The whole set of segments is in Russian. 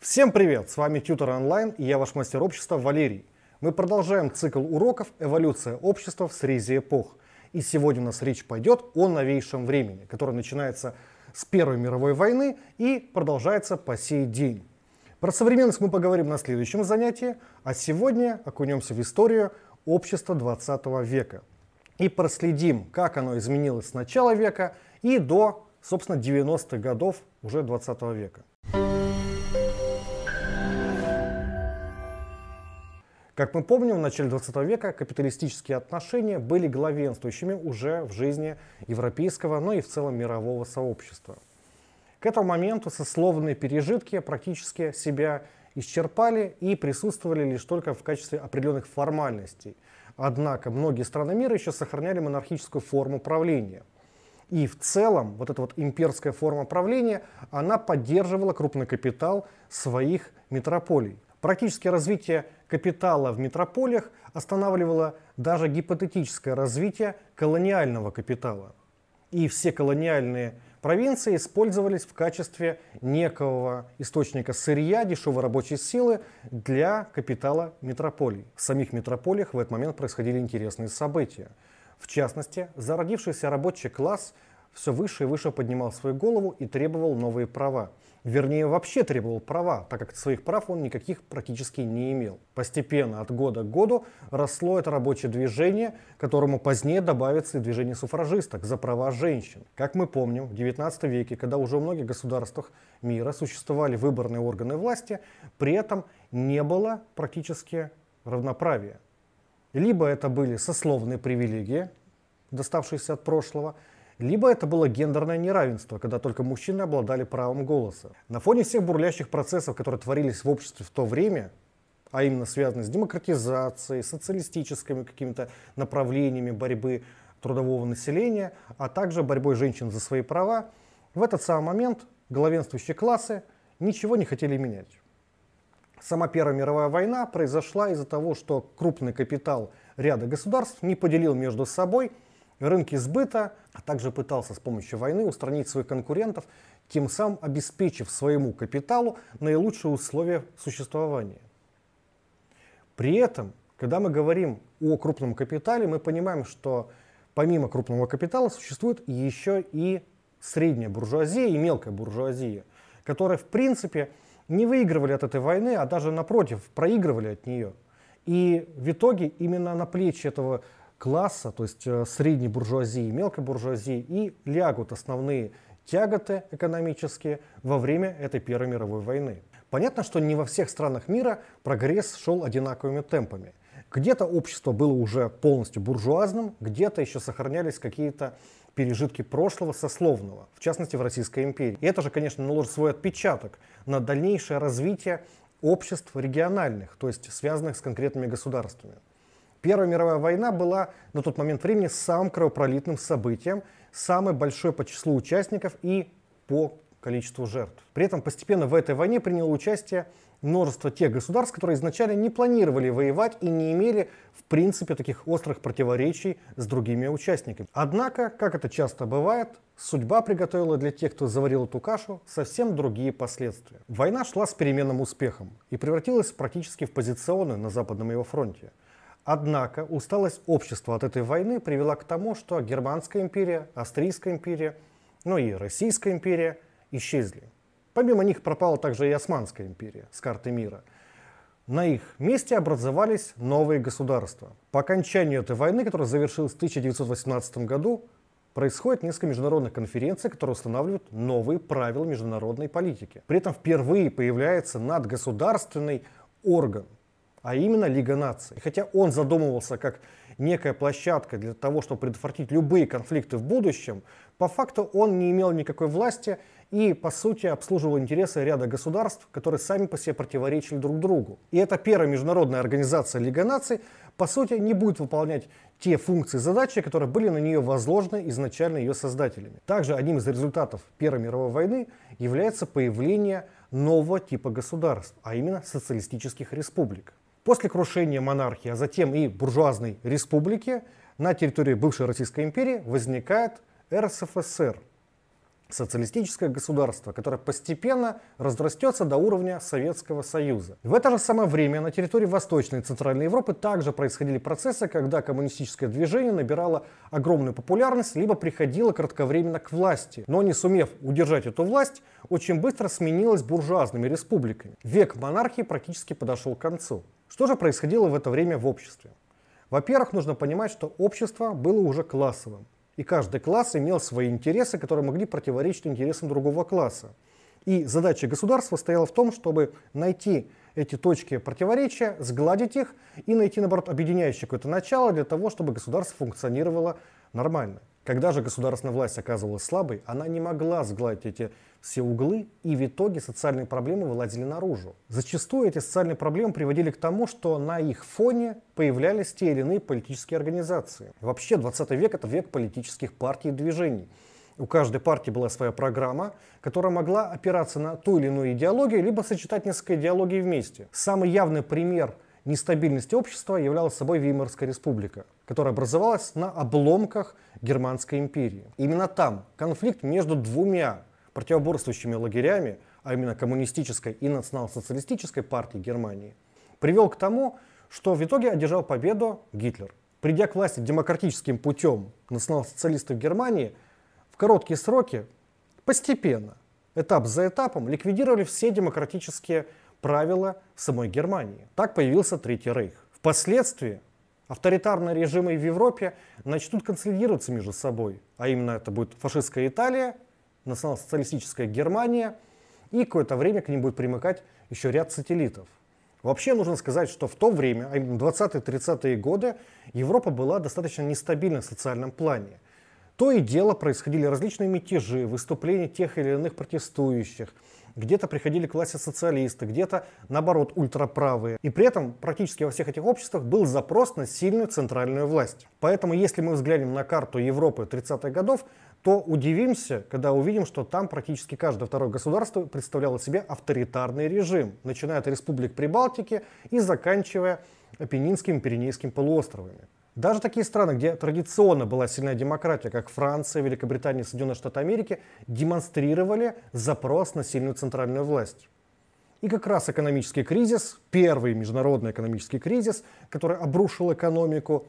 Всем привет! С вами Тьютор Онлайн и я ваш мастер общества Валерий. Мы продолжаем цикл уроков «Эволюция общества в срезе эпох». И сегодня у нас речь пойдет о новейшем времени, которое начинается с Первой мировой войны и продолжается по сей день. Про современность мы поговорим на следующем занятии, а сегодня окунемся в историю общества 20 века и проследим, как оно изменилось с начала века и до, собственно, 90-х годов уже 20 века. Как мы помним, в начале 20 века капиталистические отношения были главенствующими уже в жизни европейского, но и в целом мирового сообщества. К этому моменту сословные пережитки практически себя исчерпали и присутствовали лишь только в качестве определенных формальностей. Однако многие страны мира еще сохраняли монархическую форму правления. И в целом вот эта вот имперская форма правления, она поддерживала крупный капитал своих метрополий. Практически развитие капитала в метрополиях останавливало даже гипотетическое развитие колониального капитала. И все колониальные провинции использовались в качестве некого источника сырья, дешевой рабочей силы для капитала метрополий. В самих метрополиях в этот момент происходили интересные события. В частности, зародившийся рабочий класс все выше и выше поднимал свою голову и требовал новые права – вернее вообще требовал права, так как своих прав он никаких практически не имел. Постепенно от года к году росло это рабочее движение, которому позднее добавится и движение суфражисток за права женщин. Как мы помним, в 19 веке, когда уже у многих государствах мира существовали выборные органы власти, при этом не было практически равноправия. Либо это были сословные привилегии, доставшиеся от прошлого, либо это было гендерное неравенство, когда только мужчины обладали правом голоса. На фоне всех бурлящих процессов, которые творились в обществе в то время, а именно связаны с демократизацией, социалистическими какими-то направлениями борьбы трудового населения, а также борьбой женщин за свои права, в этот самый момент главенствующие классы ничего не хотели менять. Сама Первая мировая война произошла из-за того, что крупный капитал ряда государств не поделил между собой – рынки сбыта, а также пытался с помощью войны устранить своих конкурентов, тем самым обеспечив своему капиталу наилучшие условия существования. При этом, когда мы говорим о крупном капитале, мы понимаем, что помимо крупного капитала существует еще и средняя буржуазия и мелкая буржуазия, которые в принципе не выигрывали от этой войны, а даже напротив, проигрывали от нее. И в итоге именно на плечи этого класса, то есть э, средней буржуазии, мелкой буржуазии, и лягут основные тяготы экономические во время этой Первой мировой войны. Понятно, что не во всех странах мира прогресс шел одинаковыми темпами. Где-то общество было уже полностью буржуазным, где-то еще сохранялись какие-то пережитки прошлого сословного, в частности в Российской империи. И это же, конечно, наложит свой отпечаток на дальнейшее развитие обществ региональных, то есть связанных с конкретными государствами. Первая мировая война была на тот момент времени самым кровопролитным событием, самой большой по числу участников и по количеству жертв. При этом постепенно в этой войне приняло участие множество тех государств, которые изначально не планировали воевать и не имели, в принципе, таких острых противоречий с другими участниками. Однако, как это часто бывает, судьба приготовила для тех, кто заварил эту кашу, совсем другие последствия. Война шла с переменным успехом и превратилась практически в позиционную на Западном его фронте – Однако усталость общества от этой войны привела к тому, что Германская империя, Австрийская империя, ну и Российская империя исчезли. Помимо них пропала также и Османская империя с карты мира. На их месте образовались новые государства. По окончанию этой войны, которая завершилась в 1918 году, происходит несколько международных конференций, которые устанавливают новые правила международной политики. При этом впервые появляется надгосударственный орган – а именно Лига наций. И хотя он задумывался как некая площадка для того, чтобы предотвратить любые конфликты в будущем, по факту он не имел никакой власти и, по сути, обслуживал интересы ряда государств, которые сами по себе противоречили друг другу. И эта первая международная организация Лига наций, по сути, не будет выполнять те функции и задачи, которые были на нее возложены изначально ее создателями. Также одним из результатов Первой мировой войны является появление нового типа государств, а именно социалистических республик. После крушения монархии, а затем и буржуазной республики, на территории бывшей Российской империи возникает РСФСР, социалистическое государство, которое постепенно разрастется до уровня Советского Союза. В это же самое время на территории Восточной и Центральной Европы также происходили процессы, когда коммунистическое движение набирало огромную популярность, либо приходило кратковременно к власти, но не сумев удержать эту власть, очень быстро сменилось буржуазными республиками. Век монархии практически подошел к концу. Что же происходило в это время в обществе? Во-первых, нужно понимать, что общество было уже классовым, и каждый класс имел свои интересы, которые могли противоречить интересам другого класса. И задача государства стояла в том, чтобы найти эти точки противоречия, сгладить их и найти, наоборот, объединяющее какое-то начало для того, чтобы государство функционировало нормально. Когда же государственная власть оказывалась слабой, она не могла сгладить эти все углы, и в итоге социальные проблемы вылазили наружу. Зачастую эти социальные проблемы приводили к тому, что на их фоне появлялись те или иные политические организации. Вообще 20 век – это век политических партий и движений. У каждой партии была своя программа, которая могла опираться на ту или иную идеологию, либо сочетать несколько идеологий вместе. Самый явный пример нестабильности общества являлась собой Веймарская республика, которая образовалась на обломках – Германской империи. Именно там конфликт между двумя противоборствующими лагерями, а именно коммунистической и национал-социалистической партии Германии, привел к тому, что в итоге одержал победу Гитлер. Придя к власти демократическим путем национал-социалистов Германии, в короткие сроки, постепенно, этап за этапом, ликвидировали все демократические правила самой Германии. Так появился Третий Рейх. Впоследствии авторитарные режимы в Европе начнут консолидироваться между собой. А именно это будет фашистская Италия, национал-социалистическая Германия, и какое-то время к ним будет примыкать еще ряд сателлитов. Вообще нужно сказать, что в то время, а именно 20-30-е годы, Европа была достаточно нестабильна в социальном плане. То и дело происходили различные мятежи, выступления тех или иных протестующих – где-то приходили к власти социалисты, где-то, наоборот, ультраправые. И при этом практически во всех этих обществах был запрос на сильную центральную власть. Поэтому, если мы взглянем на карту Европы 30-х годов, то удивимся, когда увидим, что там практически каждое второе государство представляло себе авторитарный режим, начиная от республик Прибалтики и заканчивая Апеннинским и полуостровами. Даже такие страны, где традиционно была сильная демократия, как Франция, Великобритания, Соединенные Штаты Америки, демонстрировали запрос на сильную центральную власть. И как раз экономический кризис, первый международный экономический кризис, который обрушил экономику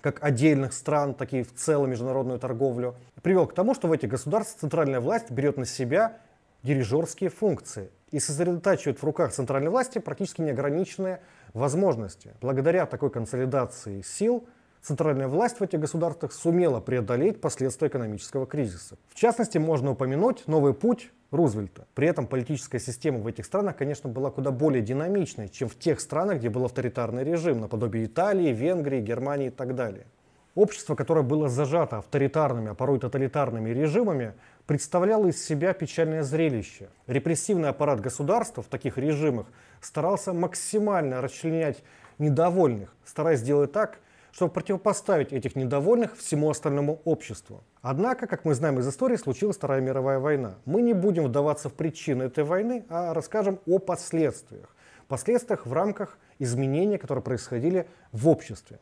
как отдельных стран, так и в целом международную торговлю, привел к тому, что в этих государствах центральная власть берет на себя дирижерские функции и сосредотачивает в руках центральной власти практически неограниченные возможности. Благодаря такой консолидации сил – центральная власть в этих государствах сумела преодолеть последствия экономического кризиса. В частности, можно упомянуть новый путь Рузвельта. При этом политическая система в этих странах, конечно, была куда более динамичной, чем в тех странах, где был авторитарный режим, наподобие Италии, Венгрии, Германии и так далее. Общество, которое было зажато авторитарными, а порой тоталитарными режимами, представляло из себя печальное зрелище. Репрессивный аппарат государства в таких режимах старался максимально расчленять недовольных, стараясь сделать так, чтобы противопоставить этих недовольных всему остальному обществу. Однако, как мы знаем из истории, случилась Вторая мировая война. Мы не будем вдаваться в причины этой войны, а расскажем о последствиях. Последствиях в рамках изменений, которые происходили в обществе.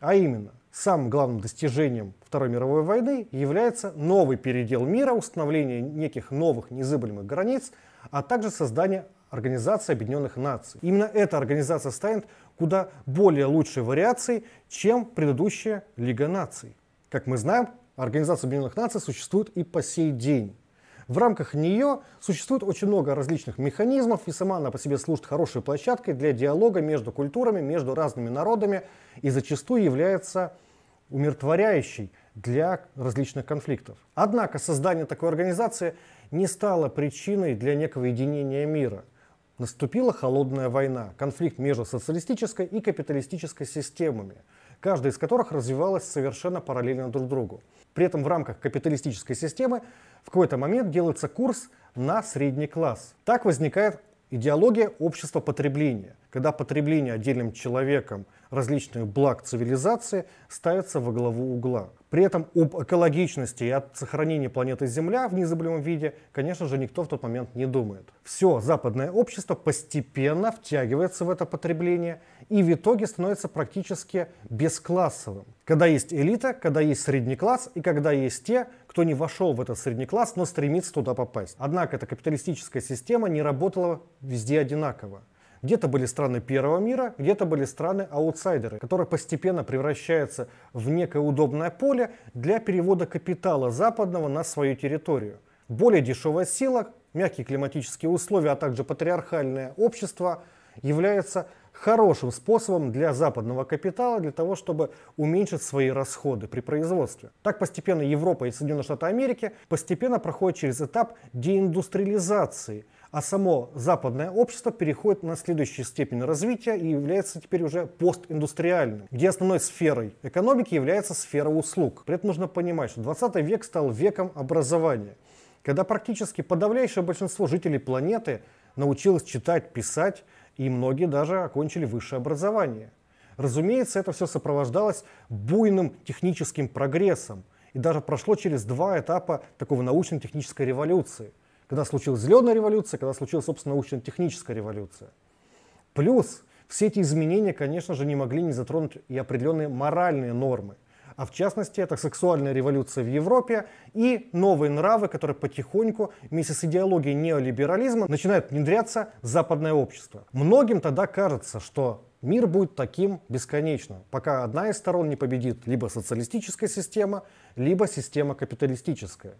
А именно, самым главным достижением Второй мировой войны является новый передел мира, установление неких новых незыблемых границ, а также создание Организации Объединенных Наций. Именно эта организация станет куда более лучшей вариацией, чем предыдущая Лига наций. Как мы знаем, Организация Объединенных Наций существует и по сей день. В рамках нее существует очень много различных механизмов, и сама она по себе служит хорошей площадкой для диалога между культурами, между разными народами, и зачастую является умиротворяющей для различных конфликтов. Однако создание такой организации не стало причиной для некого единения мира – Наступила холодная война, конфликт между социалистической и капиталистической системами, каждая из которых развивалась совершенно параллельно друг другу. При этом в рамках капиталистической системы в какой-то момент делается курс на средний класс. Так возникает идеология общества потребления, когда потребление отдельным человеком различных благ цивилизации ставится во главу угла. При этом об экологичности и о сохранении планеты Земля в незабываемом виде, конечно же, никто в тот момент не думает. Все западное общество постепенно втягивается в это потребление и в итоге становится практически бесклассовым. Когда есть элита, когда есть средний класс и когда есть те, кто не вошел в этот средний класс, но стремится туда попасть. Однако эта капиталистическая система не работала везде одинаково. Где-то были страны первого мира, где-то были страны-аутсайдеры, которые постепенно превращаются в некое удобное поле для перевода капитала западного на свою территорию. Более дешевая сила, мягкие климатические условия, а также патриархальное общество являются хорошим способом для западного капитала для того, чтобы уменьшить свои расходы при производстве. Так постепенно Европа и Соединенные Штаты Америки постепенно проходят через этап деиндустриализации – а само западное общество переходит на следующую степень развития и является теперь уже постиндустриальным, где основной сферой экономики является сфера услуг. При этом нужно понимать, что 20 век стал веком образования, когда практически подавляющее большинство жителей планеты научилось читать, писать, и многие даже окончили высшее образование. Разумеется, это все сопровождалось буйным техническим прогрессом и даже прошло через два этапа такого научно-технической революции – когда случилась зеленая революция, когда случилась, собственно, научно-техническая революция. Плюс все эти изменения, конечно же, не могли не затронуть и определенные моральные нормы. А в частности, это сексуальная революция в Европе и новые нравы, которые потихоньку вместе с идеологией неолиберализма начинают внедряться в западное общество. Многим тогда кажется, что мир будет таким бесконечно, пока одна из сторон не победит либо социалистическая система, либо система капиталистическая.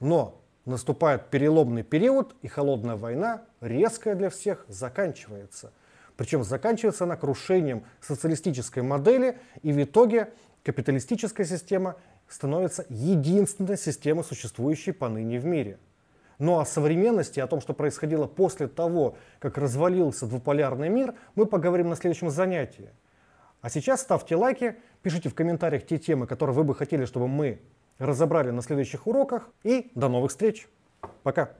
Но Наступает переломный период, и холодная война, резкая для всех, заканчивается. Причем заканчивается она крушением социалистической модели, и в итоге капиталистическая система становится единственной системой, существующей поныне в мире. Но ну, о а современности, о том, что происходило после того, как развалился двуполярный мир, мы поговорим на следующем занятии. А сейчас ставьте лайки, пишите в комментариях те темы, которые вы бы хотели, чтобы мы разобрали на следующих уроках. И до новых встреч. Пока.